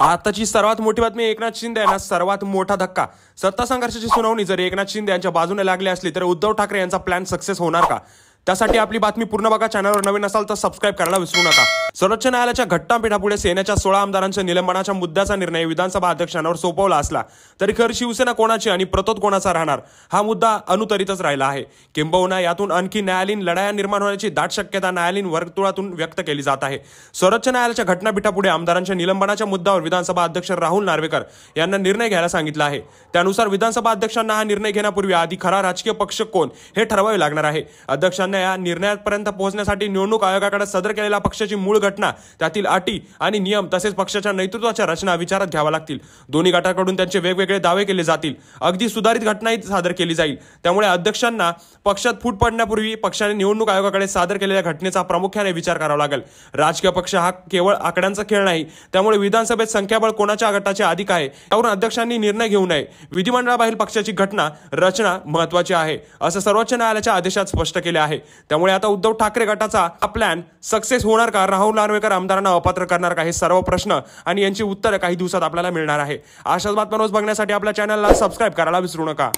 आताची सर्वात मोठी बातमी एकनाथ शिंदे यांना सर्वात मोठा धक्का सत्ता संघर्षाची सुनावणी जर एकनाथ शिंदे यांच्या बाजूने लागली असली तर उद्धव ठाकरे यांचा प्लॅन सक्सेस होणार का त्यासाठी आपली बातमी पूर्ण बघा चॅनलवर नवीन असाल तर सबस्क्राईब करायला विसरू नका सर्वोच्च न्यायालयाच्या घटनापीठापुढे सेनेच्या सोळा आमदारांच्या निलंबनाच्या मुद्द्याचा निर्णय विधानसभा अध्यक्षांवर सोपवला असला तरी खर शिवसेना कोणाची आणि प्रतोद कोणाचा राहणार हा मुद्दा अनुतरितच राहिला आहे किंबहुना यातून आणखी न्यायालयीन लढाया निर्माण होण्याची दाट शक्यता न्यायालयीन वर्तुळातून व्यक्त केली जात आहे सर्वोच्च न्यायालयाच्या घटनापीठापुढे आमदारांच्या निलंबनाच्या मुद्द्यावर विधानसभा अध्यक्ष राहुल नार्वेकर यांना निर्णय घ्यायला सांगितलं आहे त्यानुसार विधानसभा अध्यक्षांना हा निर्णय घेण्यापूर्वी आधी खरा राजकीय पक्ष कोण हे ठरवावे लागणार आहे अध्यक्षांना या निर्णयापर्यंत पोहोचण्यासाठी निवडणूक आयोगाकडे सदर केलेल्या पक्षाची मूळ घटना त्यातील अटी आणि नियम तसेच पक्षाच्या नेतृत्वाच्या रचना विचारात घ्याव्या लागतील दोन्ही गटाकडून त्यांचे वेगवेगळे दावे केले जातील अगदी सुधारित घटनाही सादर केली जाईल त्यामुळे अध्यक्षांना पक्षात फूट पडण्यापूर्वी पक्षाने निवडणूक आयोगाकडे सादर केलेल्या घटनेचा प्रामुख्याने विचार करावा लागेल राजकीय पक्ष हा केवळ आकड्यांचा खेळ नाही त्यामुळे विधानसभेत संख्याबळ कोणाच्या गटाचे अधिक आहे त्यावरून अध्यक्षांनी निर्णय घेऊ नये विधिमंडळाबाहेर पक्षाची घटना रचना महत्वाची आहे असं सर्वोच्च न्यायालयाच्या आदेशात स्पष्ट केले आहे त्यामुळे आता उद्धव ठाकरे गटाचा हा प्लॅन सक्सेस होणार का राहुल नार्वेकर आमदारांना अपात्र करणार का हे सर्व प्रश्न आणि यांची उत्तरं काही दिवसात आपल्याला मिळणार आहे अशाच बातम्या रोज बघण्यासाठी आपल्या चॅनलला सबस्क्राईब करायला विसरू नका